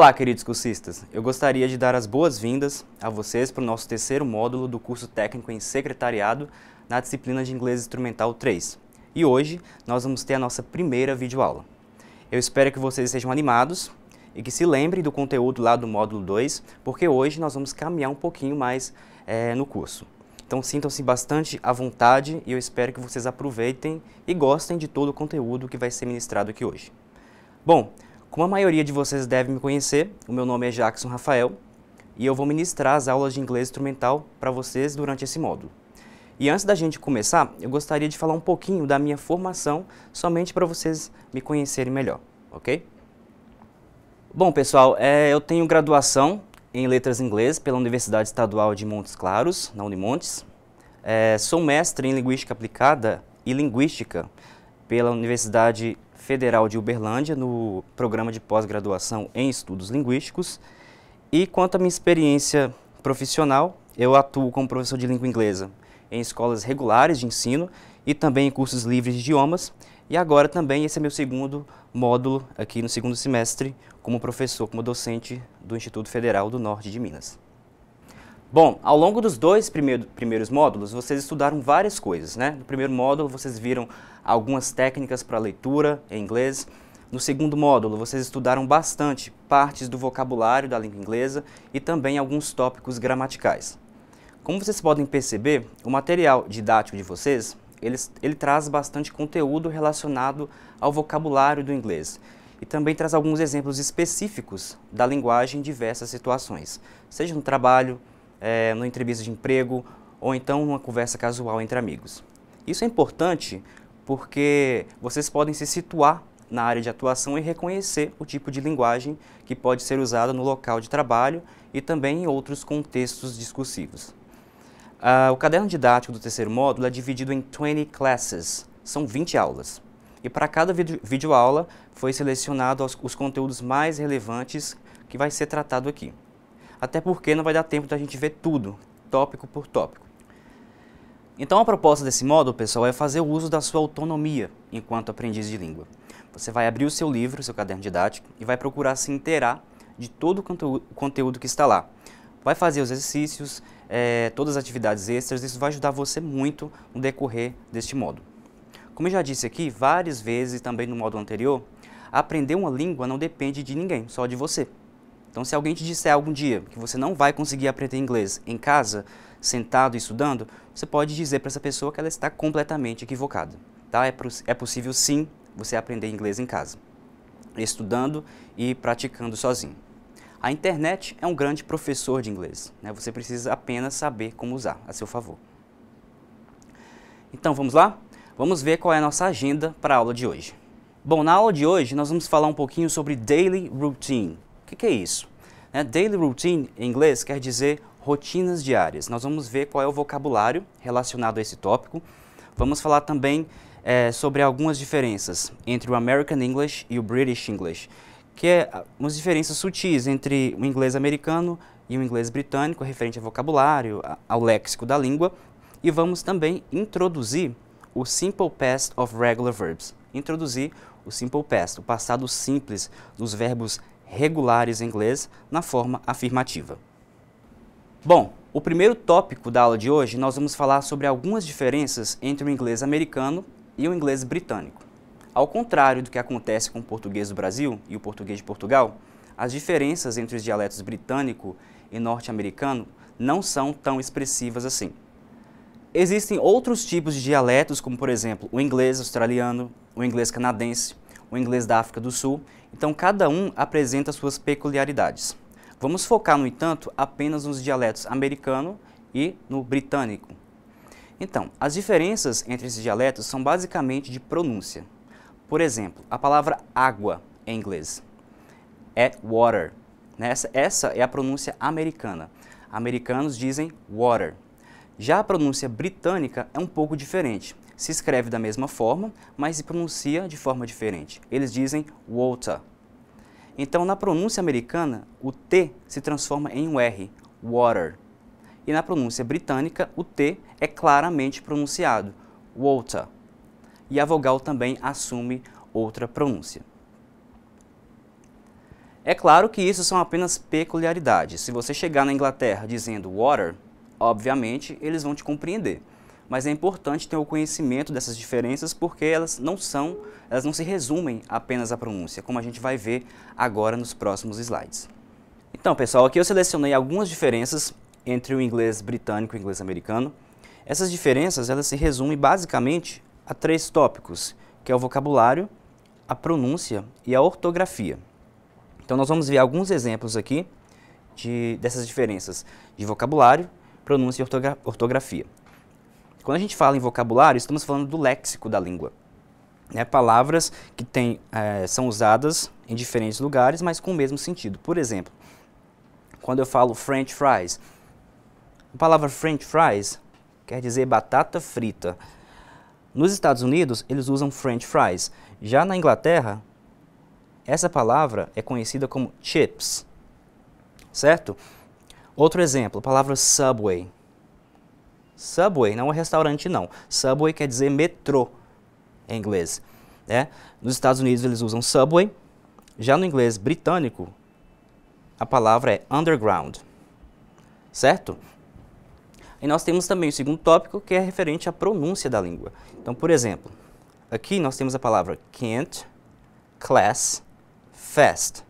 Olá, queridos cursistas! Eu gostaria de dar as boas-vindas a vocês para o nosso terceiro módulo do curso técnico em secretariado na disciplina de Inglês Instrumental 3. E hoje nós vamos ter a nossa primeira videoaula. Eu espero que vocês estejam animados e que se lembrem do conteúdo lá do módulo 2, porque hoje nós vamos caminhar um pouquinho mais é, no curso. Então sintam-se bastante à vontade e eu espero que vocês aproveitem e gostem de todo o conteúdo que vai ser ministrado aqui hoje. Bom, como a maioria de vocês deve me conhecer, o meu nome é Jackson Rafael e eu vou ministrar as aulas de inglês instrumental para vocês durante esse módulo. E antes da gente começar, eu gostaria de falar um pouquinho da minha formação, somente para vocês me conhecerem melhor, ok? Bom, pessoal, é, eu tenho graduação em Letras Inglês pela Universidade Estadual de Montes Claros, na Unimontes. É, sou mestre em Linguística Aplicada e Linguística pela Universidade Federal de Uberlândia, no programa de pós-graduação em Estudos Linguísticos. E quanto à minha experiência profissional, eu atuo como professor de língua inglesa em escolas regulares de ensino e também em cursos livres de idiomas. E agora também esse é meu segundo módulo aqui no segundo semestre como professor, como docente do Instituto Federal do Norte de Minas. Bom, ao longo dos dois primeiros módulos, vocês estudaram várias coisas, né? No primeiro módulo, vocês viram algumas técnicas para leitura em inglês. No segundo módulo, vocês estudaram bastante partes do vocabulário da língua inglesa e também alguns tópicos gramaticais. Como vocês podem perceber, o material didático de vocês, ele, ele traz bastante conteúdo relacionado ao vocabulário do inglês e também traz alguns exemplos específicos da linguagem em diversas situações, seja no trabalho, é, numa entrevista de emprego ou então uma conversa casual entre amigos. Isso é importante porque vocês podem se situar na área de atuação e reconhecer o tipo de linguagem que pode ser usada no local de trabalho e também em outros contextos discursivos. Uh, o caderno didático do terceiro módulo é dividido em 20 classes, são 20 aulas. E para cada vídeo aula foi selecionado os, os conteúdos mais relevantes que vai ser tratado aqui até porque não vai dar tempo da gente ver tudo, tópico por tópico. Então a proposta desse módulo, pessoal, é fazer o uso da sua autonomia enquanto aprendiz de língua. Você vai abrir o seu livro, o seu caderno didático, e vai procurar se inteirar de todo o conteúdo que está lá. Vai fazer os exercícios, é, todas as atividades extras, isso vai ajudar você muito no decorrer deste módulo. Como eu já disse aqui várias vezes também no módulo anterior, aprender uma língua não depende de ninguém, só de você. Então, se alguém te disser algum dia que você não vai conseguir aprender inglês em casa, sentado e estudando, você pode dizer para essa pessoa que ela está completamente equivocada. Tá? É, é possível sim você aprender inglês em casa, estudando e praticando sozinho. A internet é um grande professor de inglês. Né? Você precisa apenas saber como usar a seu favor. Então vamos lá? Vamos ver qual é a nossa agenda para a aula de hoje. Bom, na aula de hoje nós vamos falar um pouquinho sobre daily routine, que, que é isso? Né, daily routine, em inglês, quer dizer rotinas diárias. Nós vamos ver qual é o vocabulário relacionado a esse tópico. Vamos falar também é, sobre algumas diferenças entre o American English e o British English, que é ah, umas diferenças sutis entre o inglês americano e o inglês britânico, referente ao vocabulário, ao léxico da língua. E vamos também introduzir o simple past of regular verbs, introduzir o simple past, o passado simples dos verbos regulares em inglês na forma afirmativa. Bom, o primeiro tópico da aula de hoje nós vamos falar sobre algumas diferenças entre o inglês americano e o inglês britânico. Ao contrário do que acontece com o português do Brasil e o português de Portugal, as diferenças entre os dialetos britânico e norte-americano não são tão expressivas assim. Existem outros tipos de dialetos, como por exemplo o inglês australiano, o inglês canadense, o inglês da África do Sul, então cada um apresenta suas peculiaridades. Vamos focar, no entanto, apenas nos dialetos americano e no britânico. Então, as diferenças entre esses dialetos são basicamente de pronúncia. Por exemplo, a palavra água em inglês é water. Né? Essa, essa é a pronúncia americana. Americanos dizem water. Já a pronúncia britânica é um pouco diferente se escreve da mesma forma, mas se pronuncia de forma diferente. Eles dizem water. Então, na pronúncia americana, o T se transforma em um R, water. E na pronúncia britânica, o T é claramente pronunciado, water. E a vogal também assume outra pronúncia. É claro que isso são apenas peculiaridades. Se você chegar na Inglaterra dizendo water, obviamente eles vão te compreender mas é importante ter o conhecimento dessas diferenças porque elas não são, elas não se resumem apenas à pronúncia, como a gente vai ver agora nos próximos slides. Então, pessoal, aqui eu selecionei algumas diferenças entre o inglês britânico e o inglês americano. Essas diferenças, elas se resumem basicamente a três tópicos, que é o vocabulário, a pronúncia e a ortografia. Então, nós vamos ver alguns exemplos aqui de, dessas diferenças de vocabulário, pronúncia e ortografia. Quando a gente fala em vocabulário, estamos falando do léxico da língua. Né? Palavras que tem, é, eh, são usadas em diferentes lugares, mas com o mesmo sentido. Por exemplo, quando eu falo French fries, a palavra French fries quer dizer batata frita. Nos Estados Unidos, eles usam French fries. Já na Inglaterra, essa palavra é conhecida como chips, certo? Outro exemplo, a palavra subway. Subway não é restaurante, não. Subway quer dizer metrô em inglês. Né? Nos Estados Unidos eles usam subway. Já no inglês britânico, a palavra é underground. Certo? E nós temos também o segundo tópico, que é referente à pronúncia da língua. Então, por exemplo, aqui nós temos a palavra can't, class, fast.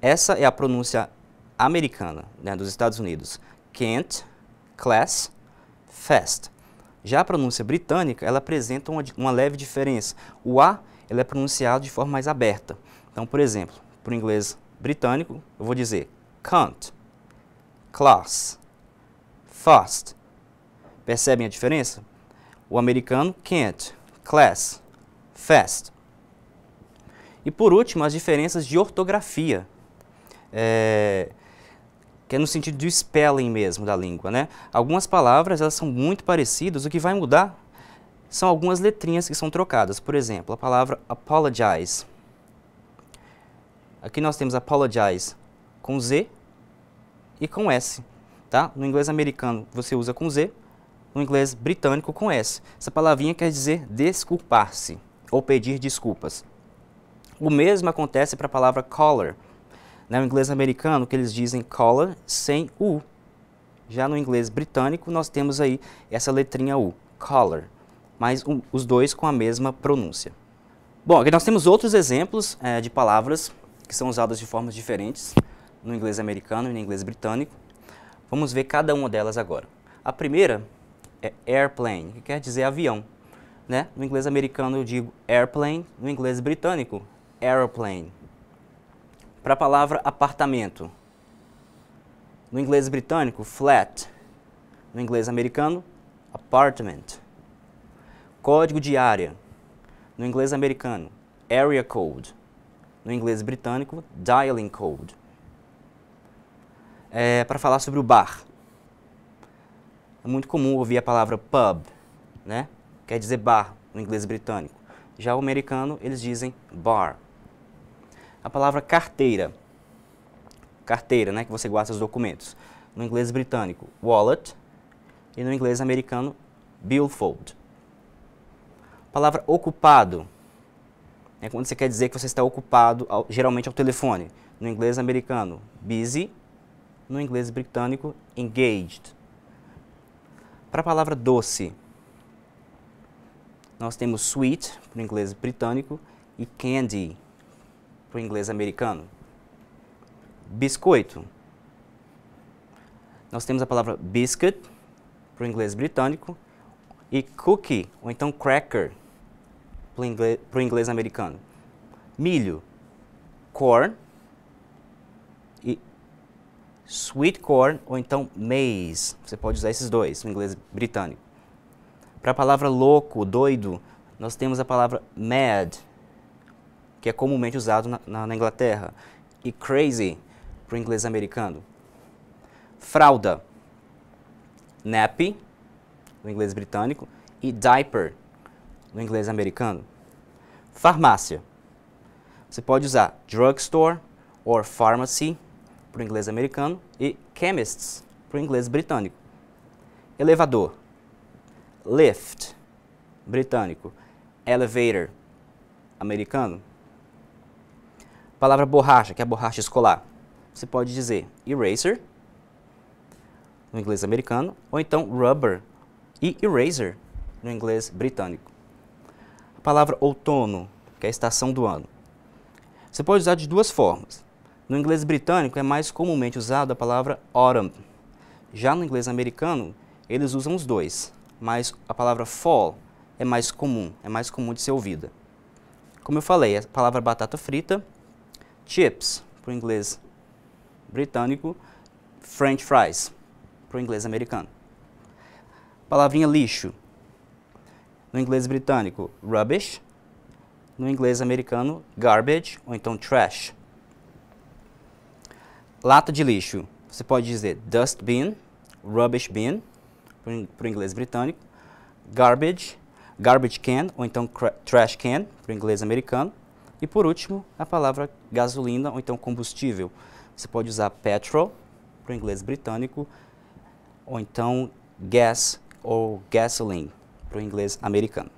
Essa é a pronúncia americana, né, dos Estados Unidos. Can't, class, fast. Já a pronúncia britânica, ela apresenta uma, uma leve diferença. O A ele é pronunciado de forma mais aberta. Então, por exemplo, para o inglês britânico, eu vou dizer can't, class, fast. Percebem a diferença? O americano can't, class, fast. E por último, as diferenças de ortografia. É, que é no sentido de spelling mesmo da língua, né? Algumas palavras, elas são muito parecidas, o que vai mudar são algumas letrinhas que são trocadas. Por exemplo, a palavra apologize. Aqui nós temos apologize com Z e com S, tá? No inglês americano você usa com Z, no inglês britânico com S. Essa palavrinha quer dizer desculpar-se ou pedir desculpas. O mesmo acontece para a palavra color. Né, inglês americano, que eles dizem collar sem U. Já no inglês britânico, nós temos aí essa letrinha U, collar, mas um, os dois com a mesma pronúncia. Bom, aqui nós temos outros exemplos é, de palavras que são usadas de formas diferentes no inglês americano e no inglês britânico. Vamos ver cada uma delas agora. A primeira é airplane, que quer dizer avião. Né? No inglês americano eu digo airplane, no inglês britânico, aeroplane para a palavra apartamento. No inglês britânico, flat. No inglês americano, apartment. Código de área. No inglês americano, area code. No inglês britânico, dialing code. É, para falar sobre o bar. É muito comum ouvir a palavra pub, né? Quer dizer bar no inglês britânico. Já o americano, eles dizem bar a palavra carteira. Carteira, né, que você guarda seus documentos. No inglês britânico, wallet, e no inglês americano, billfold. A palavra ocupado é quando você quer dizer que você está ocupado, ao, geralmente ao telefone. No inglês americano, busy, no inglês britânico, engaged. Para a palavra doce, nós temos sweet, no inglês britânico, e candy, para o inglês americano? Biscoito. Nós temos a palavra biscuit para o inglês britânico e cookie, ou então cracker, para o inglês, inglês, americano. Milho, corn e sweet corn, ou então maize. Você pode usar esses dois no inglês britânico. Para a palavra louco, doido, nós temos a palavra mad, que é comumente usado na, na, na Inglaterra, e crazy para o inglês americano. Fralda, nappy, no inglês britânico, e diaper, no inglês americano. Farmácia. Você pode usar drugstore or pharmacy para o inglês americano e chemists para o inglês britânico. Elevador. Lift, britânico. Elevator, americano palavra borracha, que é a borracha escolar, você pode dizer eraser, no inglês americano, ou então rubber e eraser, no inglês britânico. A palavra outono, que é a estação do ano, você pode usar de duas formas. No inglês britânico é mais comumente usado a palavra autumn. Já no inglês americano, eles usam os dois, mas a palavra fall é mais comum, é mais comum de ser ouvida. Como eu falei, a palavra batata frita chips para o inglês britânico, french fries para o inglês americano. Palavrinha lixo, no inglês britânico, rubbish, no inglês americano, garbage ou então trash. Lata de lixo, você pode dizer dust bin, rubbish bin, para o inglês britânico, garbage, garbage can ou então trash can, para o inglês americano, e por último, a palavra gasolina ou então combustível. Você pode usar petrol para o inglês britânico ou então gas ou gasoline para o inglês americano.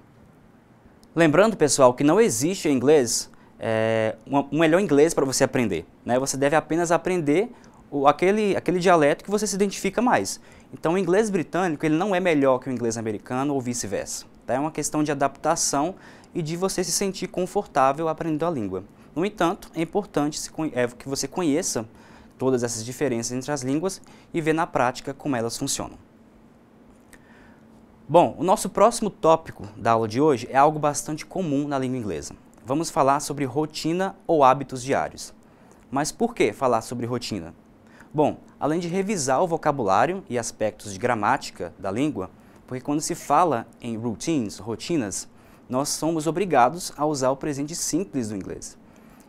Lembrando, pessoal, que não existe em inglês é, um, melhor inglês para você aprender. Né? Você deve apenas aprender o, aquele, aquele dialeto que você se identifica mais. Então, o inglês britânico ele não é melhor que o inglês americano ou vice-versa. Tá? É uma questão de adaptação e de você se sentir confortável aprendendo a língua. No entanto, é importante é, que você conheça todas essas diferenças entre as línguas e ver na prática como elas funcionam. Bom, o nosso próximo tópico da aula de hoje é algo bastante comum na língua inglesa. Vamos falar sobre rotina ou hábitos diários. Mas por que falar sobre rotina? Bom, além de revisar o vocabulário e aspectos de gramática da língua, porque quando se fala em routines, rotinas, nós somos obrigados a usar o presente simples do inglês.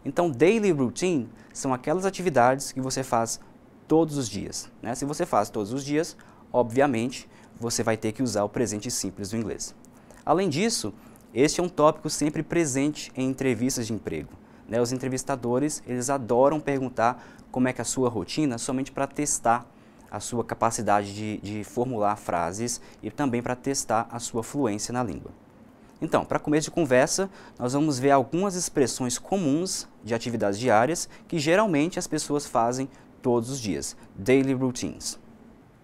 Então, daily routine são aquelas atividades que você faz todos os dias. Né? Se você faz todos os dias, obviamente, você vai ter que usar o presente simples do inglês. Além disso, este é um tópico sempre presente em entrevistas de emprego. Né? Os entrevistadores, eles adoram perguntar como é que é a sua rotina, somente para testar a sua capacidade de, de formular frases e também para testar a sua fluência na língua. Então, para começo de conversa, nós vamos ver algumas expressões comuns de atividades diárias que geralmente as pessoas fazem todos os dias, daily routines.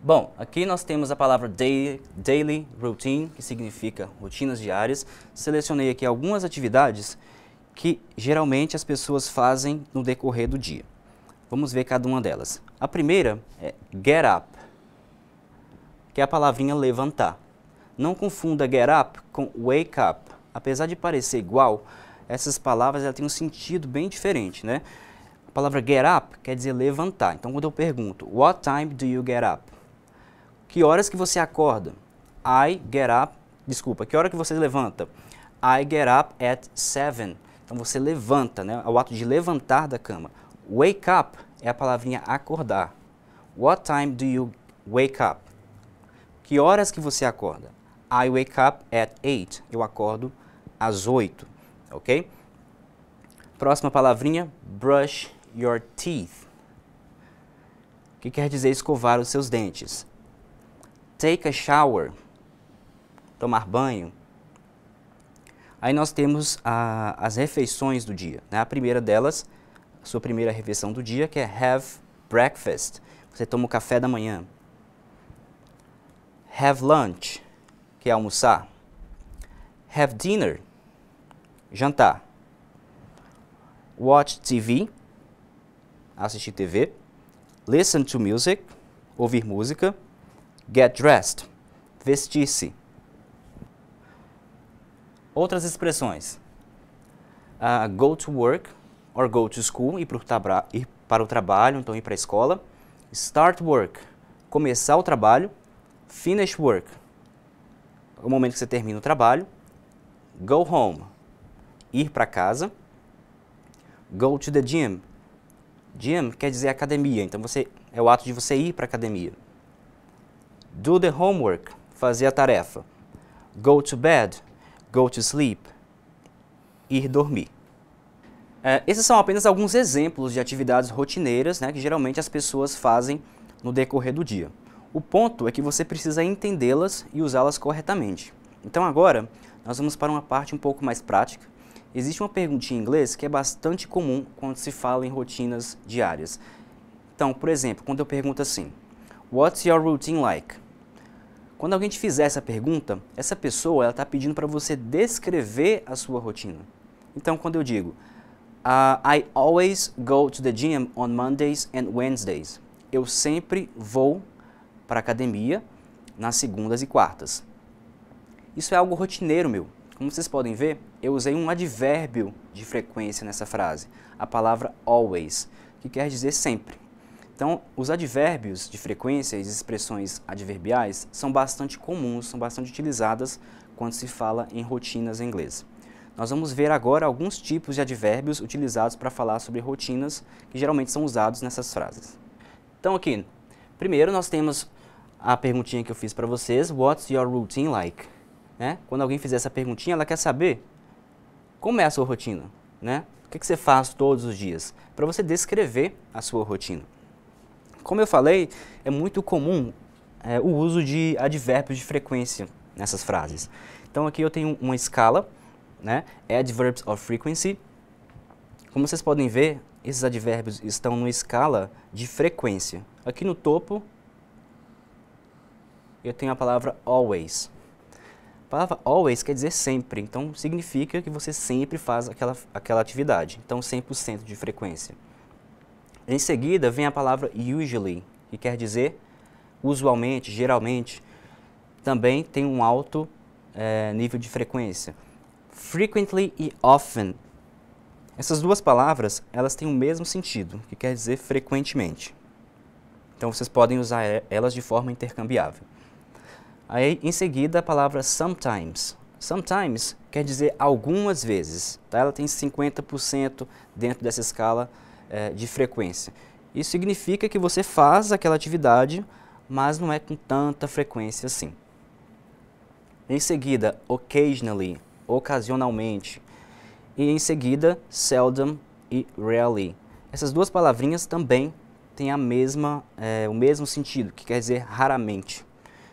Bom, aqui nós temos a palavra daily, daily routine, que significa rotinas diárias. Selecionei aqui algumas atividades que geralmente as pessoas fazem no decorrer do dia. Vamos ver cada uma delas. A primeira é get up, que é a palavrinha levantar. Não confunda get up com wake up. Apesar de parecer igual, essas palavras têm um sentido bem diferente, né? A palavra get up quer dizer levantar. Então, quando eu pergunto, what time do you get up? Que horas que você acorda? I get up, desculpa, que hora que você levanta? I get up at seven. Então, você levanta, né? É o ato de levantar da cama. Wake up é a palavrinha acordar. What time do you wake up? Que horas que você acorda? I wake up at 8. Eu acordo às 8, ok? Próxima palavrinha, brush your teeth. O que quer dizer escovar os seus dentes? Take a shower, tomar banho. Aí nós temos as refeições do dia. Né? A primeira delas, a sua primeira refeição do dia, que é have breakfast. Você toma o café da manhã. Have lunch que é almoçar. Have dinner, jantar. Watch TV, assistir TV. Listen to music, ouvir música. Get dressed, vestir-se. Outras expressões. Uh, go to work or go to school, ir ir para o trabalho, então ir para a escola. Start work, começar o trabalho. Finish work, o momento que você termina o trabalho, go home, ir para casa, go to the gym. Gym quer dizer academia, então você é o ato de você ir para a academia. Do the homework, fazer a tarefa. Go to bed, go to sleep, ir dormir. É, esses são apenas alguns exemplos de atividades rotineiras né, que geralmente as pessoas fazem no decorrer do dia. O ponto é que você precisa entendê-las e usá-las corretamente. Então agora, nós vamos para uma parte um pouco mais prática. Existe uma perguntinha em inglês que é bastante comum quando se fala em rotinas diárias. Então, por exemplo, quando eu pergunto assim, What's your routine like? Quando alguém te fizer essa pergunta, essa pessoa está pedindo para você descrever a sua rotina. Então, quando eu digo, uh, I always go to the gym on Mondays and Wednesdays. Eu sempre vou para a academia nas segundas e quartas. Isso é algo rotineiro meu. Como vocês podem ver, eu usei um advérbio de frequência nessa frase, a palavra always, que quer dizer sempre. Então, os advérbios de frequência e as expressões adverbiais são bastante comuns, são bastante utilizadas quando se fala em rotinas em inglês. Nós vamos ver agora alguns tipos de advérbios utilizados para falar sobre rotinas que geralmente são usados nessas frases. Então, aqui, primeiro nós temos a perguntinha que eu fiz para vocês, what's your routine like? Né? Quando alguém fizer essa perguntinha, ela quer saber como é a sua rotina, né? O que, que você faz todos os dias? Para você descrever a sua rotina. Como eu falei, é muito comum é, o uso de advérbios de frequência nessas frases. Então aqui eu tenho uma escala, né? É adverbs of frequency. Como vocês podem ver, esses advérbios estão numa escala de frequência. Aqui no topo eu tenho a palavra always. A palavra always quer dizer sempre, então significa que você sempre faz aquela, aquela atividade, então 100% de frequência. Em seguida vem a palavra usually, que quer dizer usualmente, geralmente, também tem um alto é, nível de frequência. Frequently e often. Essas duas palavras, elas têm o mesmo sentido, que quer dizer frequentemente. Então vocês podem usar elas de forma intercambiável. Aí, em seguida, a palavra sometimes. Sometimes quer dizer algumas vezes. Tá? Ela tem 50% dentro dessa escala é, de frequência. Isso significa que você faz aquela atividade, mas não é com tanta frequência assim. Em seguida, occasionally, ocasionalmente. E em seguida, seldom e rarely. Essas duas palavrinhas também têm a mesma, é, o mesmo sentido, que quer dizer raramente.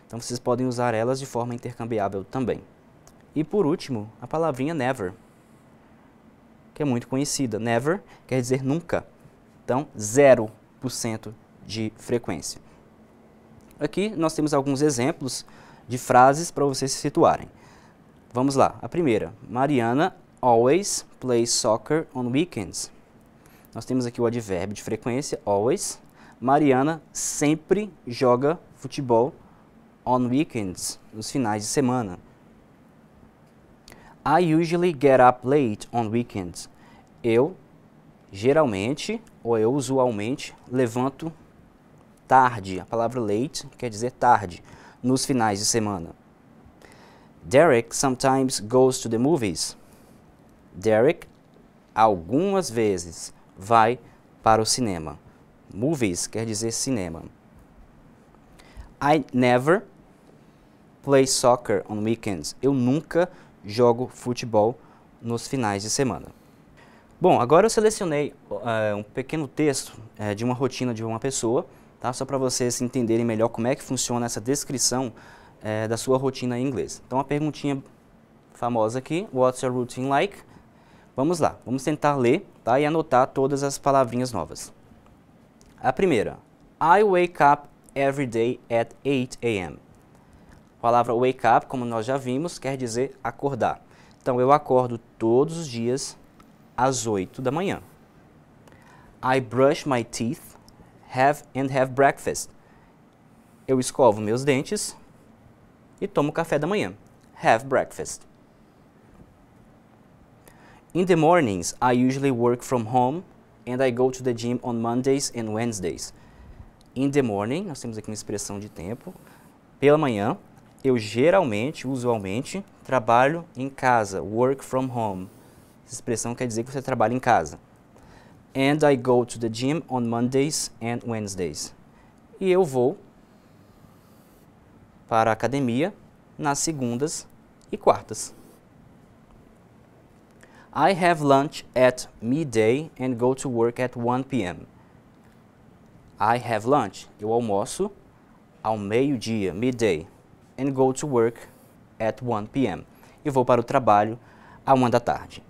Então vocês podem usar elas de forma intercambiável também. E por último, a palavrinha never, que é muito conhecida. Never quer dizer nunca. Então, 0% de frequência. Aqui nós temos alguns exemplos de frases para vocês se situarem. Vamos lá. A primeira, Mariana always plays soccer on weekends. Nós temos aqui o advérbio de frequência, always. Mariana sempre joga futebol on weekends, nos finais de semana. I usually get up late on weekends. Eu geralmente ou eu usualmente levanto tarde. A palavra late quer dizer tarde nos finais de semana. Derek sometimes goes to the movies. Derek algumas vezes vai para o cinema. Movies quer dizer cinema. I never play soccer on weekends. Eu nunca jogo futebol nos finais de semana. Bom, agora eu selecionei eh, um pequeno texto eh, de uma rotina de uma pessoa, tá? só para vocês entenderem melhor como é que funciona essa descrição eh, da sua rotina em inglês. Então, a perguntinha famosa aqui, what's your routine like? Vamos lá, vamos tentar ler tá? e anotar todas as palavrinhas novas. A primeira, I wake up every day at 8 a.m. A palavra wake up, como nós já vimos, quer dizer acordar. Então eu acordo todos os dias às 8 da manhã. I brush my teeth, have and have breakfast. Eu escovo meus dentes e tomo café da manhã. Have breakfast. In the mornings, I usually work from home and I go to the gym on Mondays and Wednesdays. In the morning, nós temos aqui uma expressão de tempo. Pela manhã, eu geralmente, usualmente, trabalho em casa, work from home. Essa expressão quer dizer que você trabalha em casa. And I go to the gym on Mondays and Wednesdays. E eu vou para a academia nas segundas e quartas. I have lunch at midday and go to work at 1 p.m. I have lunch. Eu almoço ao meio-dia, midday and go to work at 1 p.m. E vou para o trabalho à 1 da tarde.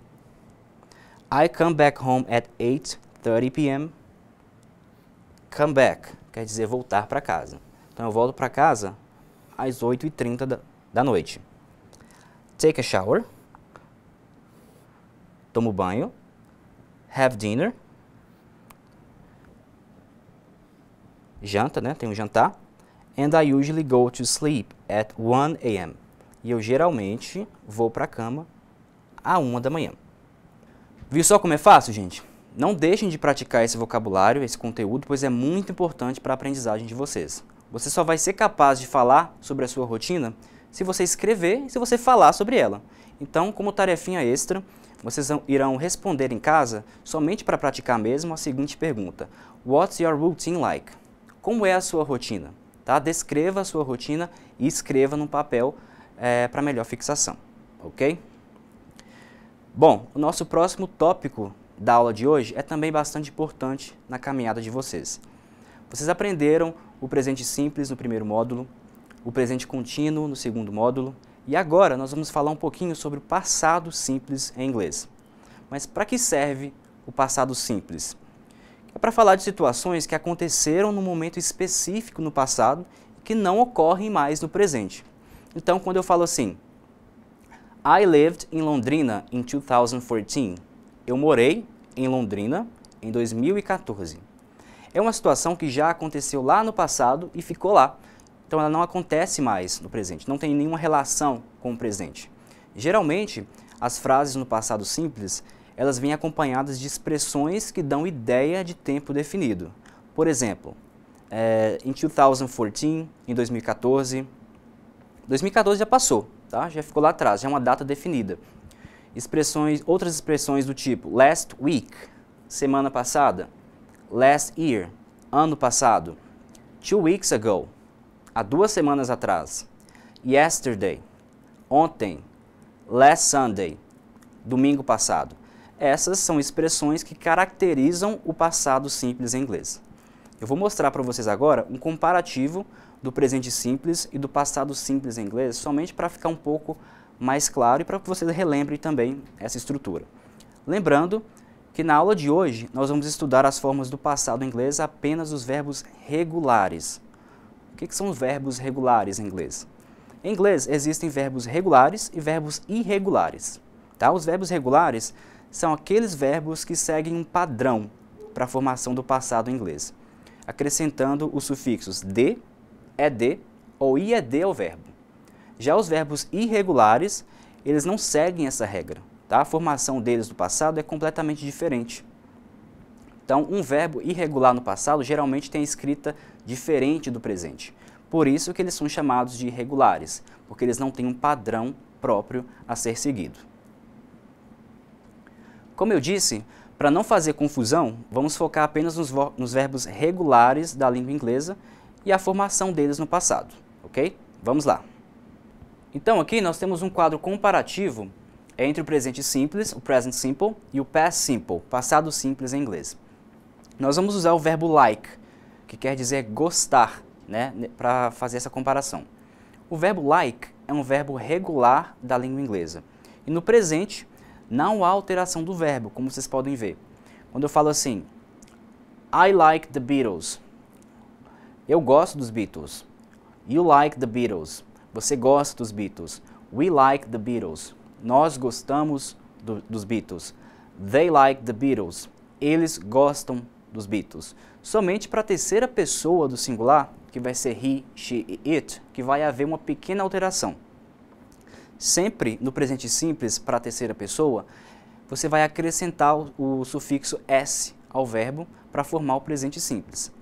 I come back home at 8:30 p.m. Come back quer dizer voltar para casa. Então eu volto para casa às 8h30 da, da noite. Take a shower. Tomo banho. Have dinner. Janta, né? Tem um jantar. And I usually go to sleep at 1 a.m. E eu geralmente vou para a cama a 1 da manhã. Viu só como é fácil, gente? Não deixem de praticar esse vocabulário, esse conteúdo, pois é muito importante para a aprendizagem de vocês. Você só vai ser capaz de falar sobre a sua rotina se você escrever e se você falar sobre ela. Então, como tarefinha extra, vocês irão responder em casa, somente para praticar mesmo, a seguinte pergunta. What's your routine like? Como é a sua rotina? Tá? Descreva a sua rotina e escreva num papel é, para melhor fixação, ok? Bom, o nosso próximo tópico da aula de hoje é também bastante importante na caminhada de vocês. Vocês aprenderam o presente simples no primeiro módulo, o presente contínuo no segundo módulo, e agora nós vamos falar um pouquinho sobre o passado simples em inglês. Mas para que serve o passado simples? é para falar de situações que aconteceram num momento específico no passado que não ocorrem mais no presente. Então, quando eu falo assim, I lived in Londrina in 2014, eu morei em Londrina em 2014. É uma situação que já aconteceu lá no passado e ficou lá. Então ela não acontece mais no presente, não tem nenhuma relação com o presente. Geralmente, as frases no passado simples elas vêm acompanhadas de expressões que dão ideia de tempo definido. Por exemplo, é, em 2014, em 2014, 2014 já passou, tá? já ficou lá atrás, já é uma data definida. Expressões, outras expressões do tipo last week, semana passada, last year, ano passado, two weeks ago, há duas semanas atrás, yesterday, ontem, last Sunday, domingo passado. Essas são expressões que caracterizam o passado simples em inglês. Eu vou mostrar para vocês agora um comparativo do presente simples e do passado simples em inglês, somente para ficar um pouco mais claro e para que vocês relembrem também essa estrutura. Lembrando que na aula de hoje nós vamos estudar as formas do passado em inglês apenas os verbos regulares. O que, que são verbos regulares em inglês? Em inglês existem verbos regulares e verbos irregulares. Tá? Os verbos regulares são aqueles verbos que seguem um padrão para a formação do passado inglês, acrescentando os sufixos de, é ed ou ied ao verbo. Já os verbos irregulares, eles não seguem essa regra. Tá? A formação deles do passado é completamente diferente. Então, um verbo irregular no passado geralmente tem a escrita diferente do presente. Por isso que eles são chamados de irregulares, porque eles não têm um padrão próprio a ser seguido. Como eu disse, para não fazer confusão, vamos focar apenas nos, nos verbos regulares da língua inglesa e a formação deles no passado, ok? Vamos lá. Então aqui nós temos um quadro comparativo entre o presente simples, o present simple, e o past simple, passado simples em inglês. Nós vamos usar o verbo like, que quer dizer gostar, né, né para fazer essa comparação. O verbo like é um verbo regular da língua inglesa. E no presente, não há alteração do verbo, como vocês podem ver. Quando eu falo assim, I like the Beatles. Eu gosto dos Beatles. You like the Beatles. Você gosta dos Beatles. We like the Beatles. Nós gostamos do, dos Beatles. They like the Beatles. Eles gostam dos Beatles. Somente para a terceira pessoa do singular, que vai ser he, she e it, que vai haver uma pequena alteração sempre no presente simples para a terceira pessoa, você vai acrescentar o sufixo s ao verbo para formar o presente simples.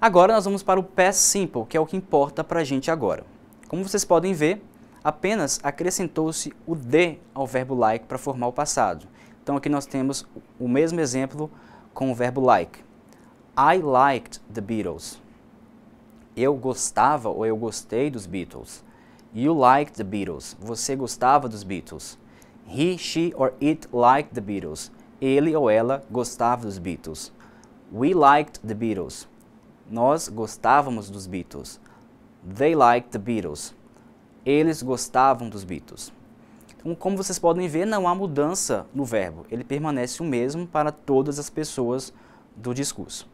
Agora nós vamos para o past simple, que é o que importa para a gente agora. Como vocês podem ver, apenas acrescentou-se o de ao verbo like para formar o passado. Então aqui nós temos o mesmo exemplo com o verbo like. I liked the Beatles. Eu gostava ou eu gostei dos Beatles. You liked the Beatles. Você gostava dos Beatles. He, she or it liked the Beatles. Ele ou ela gostava dos Beatles. We liked the Beatles. Nós gostávamos dos Beatles. They liked the Beatles. Eles gostavam dos Beatles. Então, como vocês podem ver, não há mudança no verbo. Ele permanece o mesmo para todas as pessoas do discurso.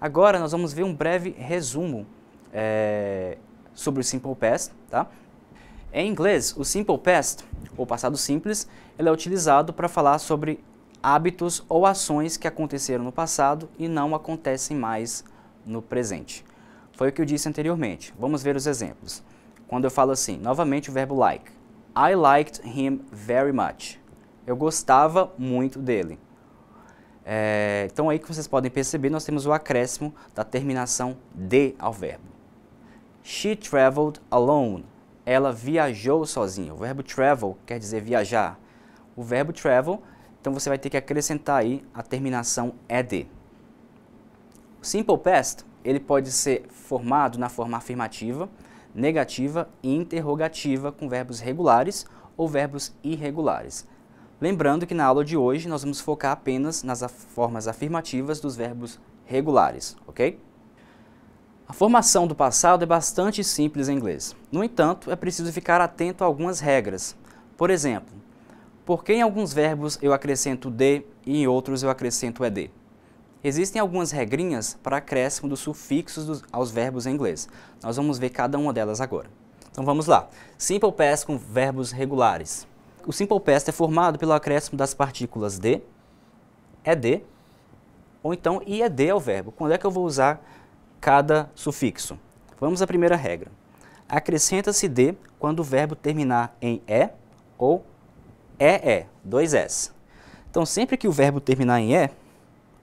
Agora, nós vamos ver um breve resumo é, sobre o Simple Past, tá? Em inglês, o simple past, ou passado simples, ele é utilizado para falar sobre hábitos ou ações que aconteceram no passado e não acontecem mais no presente. Foi o que eu disse anteriormente. Vamos ver os exemplos. Quando eu falo assim, novamente o verbo like. I liked him very much. Eu gostava muito dele. É, então aí que vocês podem perceber, nós temos o acréscimo da terminação de ao verbo. She traveled alone ela viajou sozinha. O verbo travel quer dizer viajar. O verbo travel, então você vai ter que acrescentar aí a terminação ed. O simple past, ele pode ser formado na forma afirmativa, negativa e interrogativa com verbos regulares ou verbos irregulares. Lembrando que na aula de hoje nós vamos focar apenas nas formas afirmativas dos verbos regulares, ok? A formação do passado é bastante simples em inglês. No entanto, é preciso ficar atento a algumas regras. Por exemplo, por que em alguns verbos eu acrescento de e em outros eu acrescento é ed? Existem algumas regrinhas para acréscimo dos sufixos dos, aos verbos em inglês. Nós vamos ver cada uma delas agora. Então vamos lá. Simple past com verbos regulares. O simple past é formado pelo acréscimo das partículas de, é ed, ou então ied é ao verbo. Quando é que eu vou usar cada sufixo. Vamos à primeira regra. Acrescenta-se d quando o verbo terminar em e ou ee, dois s. Então, sempre que o verbo terminar em e,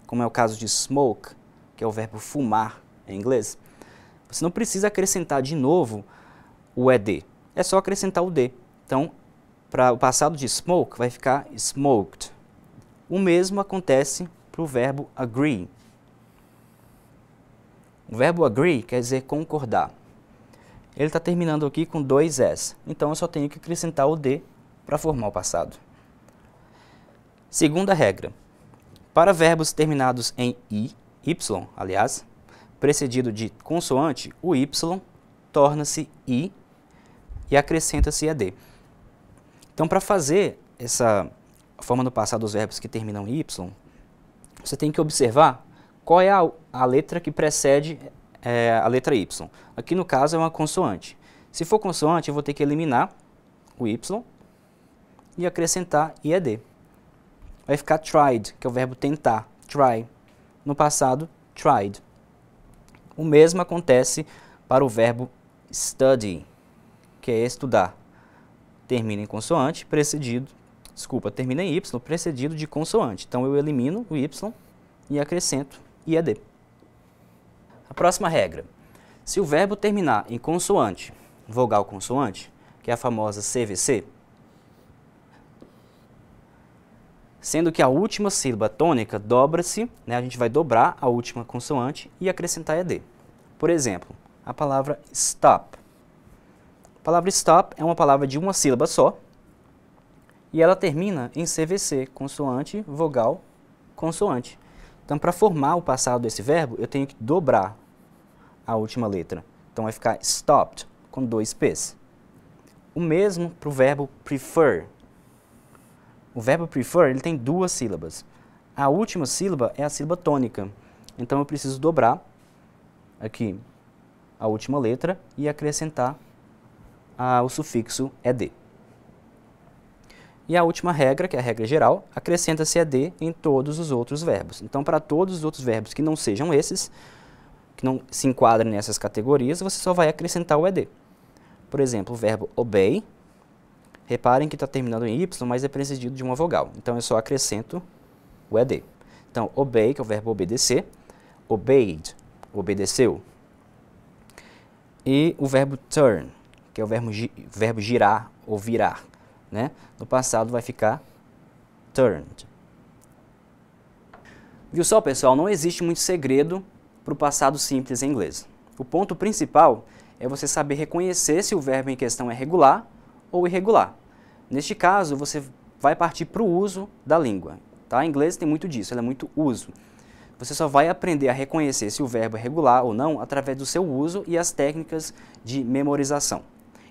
como é o caso de smoke, que é o verbo fumar em inglês, você não precisa acrescentar de novo o ed. É só acrescentar o d. Então, para o passado de smoke, vai ficar smoked. O mesmo acontece para o verbo agree, o verbo agree quer dizer concordar. Ele está terminando aqui com dois S, então eu só tenho que acrescentar o D para formar o passado. Segunda regra. Para verbos terminados em I, Y, aliás, precedido de consoante, o Y torna-se I e acrescenta-se AD. Então, para fazer essa forma do passado dos verbos que terminam em Y, você tem que observar qual é a a letra que precede é, a letra Y. Aqui no caso é uma consoante. Se for consoante, eu vou ter que eliminar o Y e acrescentar IED. Vai ficar tried, que é o verbo tentar, try. No passado, tried. O mesmo acontece para o verbo study, que é estudar. Termina em consoante, precedido, desculpa, termina em Y, precedido de consoante. Então eu elimino o Y e acrescento IED. A próxima regra. Se o verbo terminar em consoante, vogal consoante, que é a famosa CVC, sendo que a última sílaba tônica dobra-se, né, a gente vai dobrar a última consoante e acrescentar ED. Por exemplo, a palavra stop. A palavra stop é uma palavra de uma sílaba só e ela termina em CVC, consoante, vogal, consoante. Então, para formar o passado desse verbo, eu tenho que dobrar a última letra. Então vai ficar stopped com dois P's. O mesmo para o verbo prefer. O verbo prefer ele tem duas sílabas. A última sílaba é a sílaba tônica. Então eu preciso dobrar aqui a última letra e acrescentar o sufixo ed. E a última regra, que é a regra geral, acrescenta-se ed em todos os outros verbos. Então, para todos os outros verbos que não sejam esses, que não se enquadra nessas categorias, você só vai acrescentar o ed. Por exemplo, o verbo obey, reparem que está terminando em y, mas é precedido de uma vogal. Então eu só acrescento o ed. Então, obey, que é o verbo obedecer, obeyed, obedeceu. E o verbo turn, que é o verbo, gi verbo girar ou virar. Né? No passado vai ficar turned. Viu só, pessoal? Não existe muito segredo para o passado simples em inglês. O ponto principal é você saber reconhecer se o verbo em questão é regular ou irregular. Neste caso, você vai partir para o uso da língua. Tá? Em inglês tem muito disso, Ele é muito uso. Você só vai aprender a reconhecer se o verbo é regular ou não através do seu uso e as técnicas de memorização.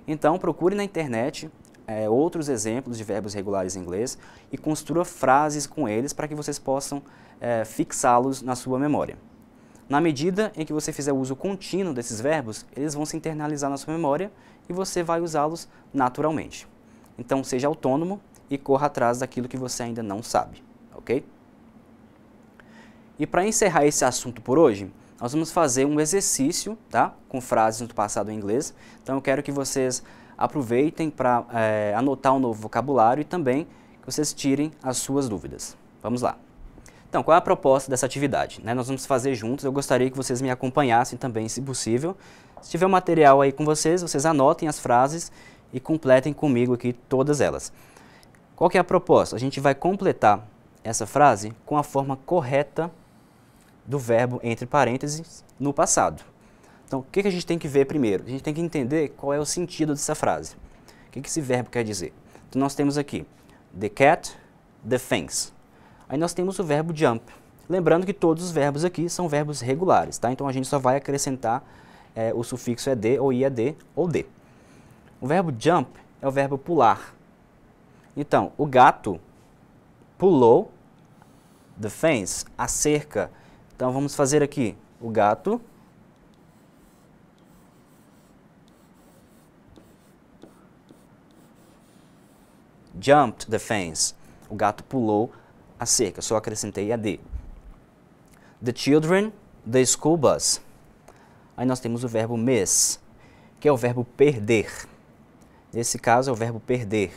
Então, procure na internet é, outros exemplos de verbos regulares em inglês e construa frases com eles para que vocês possam é, fixá-los na sua memória. Na medida em que você fizer uso contínuo desses verbos, eles vão se internalizar na sua memória e você vai usá-los naturalmente. Então, seja autônomo e corra atrás daquilo que você ainda não sabe, ok? E para encerrar esse assunto por hoje, nós vamos fazer um exercício, tá? Com frases do passado em inglês. Então, eu quero que vocês aproveitem para é, eh, anotar um novo vocabulário e também que vocês tirem as suas dúvidas. Vamos lá! Então, qual é a proposta dessa atividade? Né, nós vamos fazer juntos, eu gostaria que vocês me acompanhassem também, se possível. Se tiver o um material aí com vocês, vocês anotem as frases e completem comigo aqui todas elas. Qual é a proposta? A gente vai completar essa frase com a forma correta do verbo entre parênteses no passado. Então, o que, que a gente tem que ver primeiro? A gente tem que entender qual é o sentido dessa frase. O que, que esse verbo quer dizer? Então, nós temos aqui the cat, the fence. Aí nós temos o verbo jump. Lembrando que todos os verbos aqui são verbos regulares, tá? Então a gente só vai acrescentar é, o sufixo ed é ou iad é ou d. O verbo jump é o verbo pular. Então, o gato pulou the fence, a cerca. Então vamos fazer aqui o gato jumped the fence. O gato pulou acerca, só acrescentei a D. The children, the school bus. Aí nós temos o verbo miss, que é o verbo perder. Nesse caso é o verbo perder.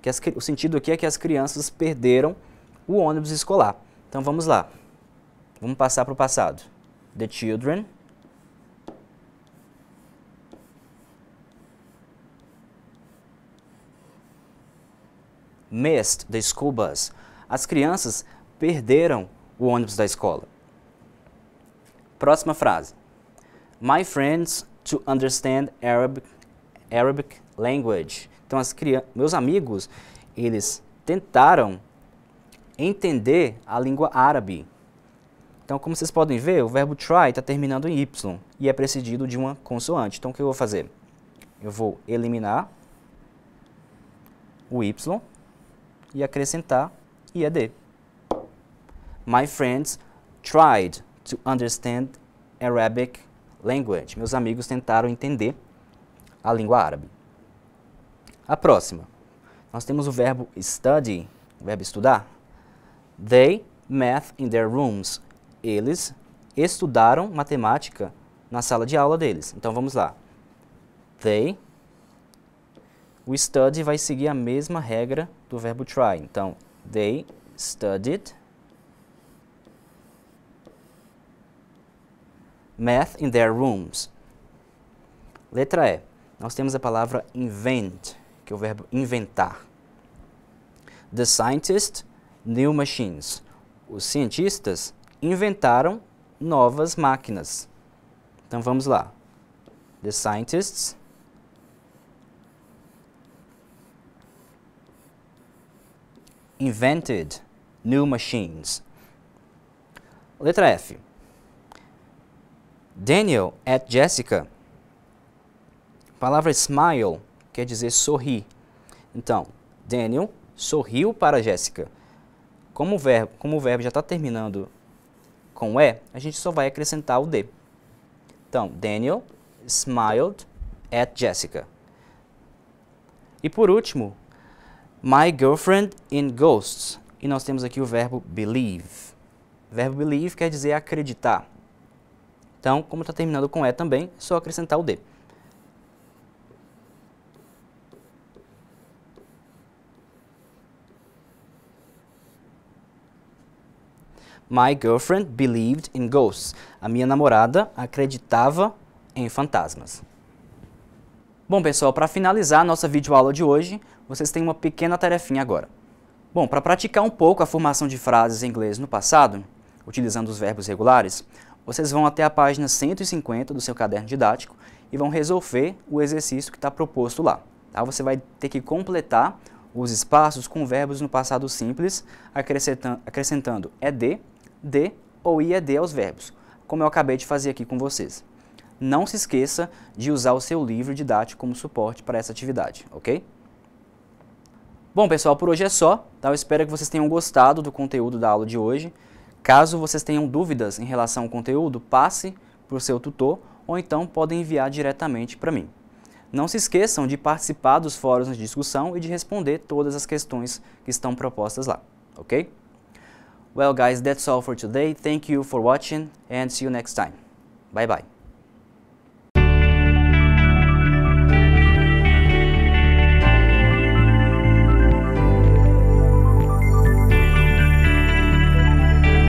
Que as, o sentido aqui é que as crianças perderam o ônibus escolar. Então vamos lá. Vamos passar para o passado. The children. Missed the school bus as crianças perderam o ônibus da escola. Próxima frase. My friends to understand Arabic, Arabic language. Então, as meus amigos, eles tentaram entender a língua árabe. Então, como vocês podem ver, o verbo try está terminando em Y e é precedido de uma consoante. Então, o que eu vou fazer? Eu vou eliminar o Y e acrescentar EAD. My friends tried to understand Arabic language. Meus amigos tentaram entender a língua árabe. A próxima. Nós temos o verbo study, o verbo estudar. They math in their rooms. Eles estudaram matemática na sala de aula deles. Então vamos lá. They. O study vai seguir a mesma regra do verbo try. Então, they studied math in their rooms. Letra E. Nós temos a palavra invent, que é o verbo inventar. The scientists new machines. Os cientistas inventaram novas máquinas. Então vamos lá. The scientists invented new machines. Letra F. Daniel at Jessica. A palavra smile quer dizer sorrir. Então, Daniel sorriu para Jessica. Como o verbo, como o verbo já está terminando com E, a gente só vai acrescentar o D. Então, Daniel smiled at Jessica. E por último, My girlfriend in ghosts. E nós temos aqui o verbo believe. O verbo believe quer dizer acreditar. Então, como está terminando com E também, é só acrescentar o D. My girlfriend believed in ghosts. A minha namorada acreditava em fantasmas. Bom pessoal, para finalizar a nossa videoaula de hoje, vocês têm uma pequena tarefinha agora. Bom, para praticar um pouco a formação de frases em inglês no passado, utilizando os verbos regulares, vocês vão até a página 150 do seu caderno didático e vão resolver o exercício que está proposto lá. Tá? Você vai ter que completar os espaços com verbos no passado simples, acrescentando, é ed, de ou ied aos verbos, como eu acabei de fazer aqui com vocês não se esqueça de usar o seu livro didático como suporte para essa atividade, ok? Bom, pessoal, por hoje é só. Tá? Eu espero que vocês tenham gostado do conteúdo da aula de hoje. Caso vocês tenham dúvidas em relação ao conteúdo, passe para o seu tutor ou então podem enviar diretamente para mim. Não se esqueçam de participar dos fóruns de discussão e de responder todas as questões que estão propostas lá, ok? Well guys, that's all for today. Thank you for watching and see you next time. Bye bye.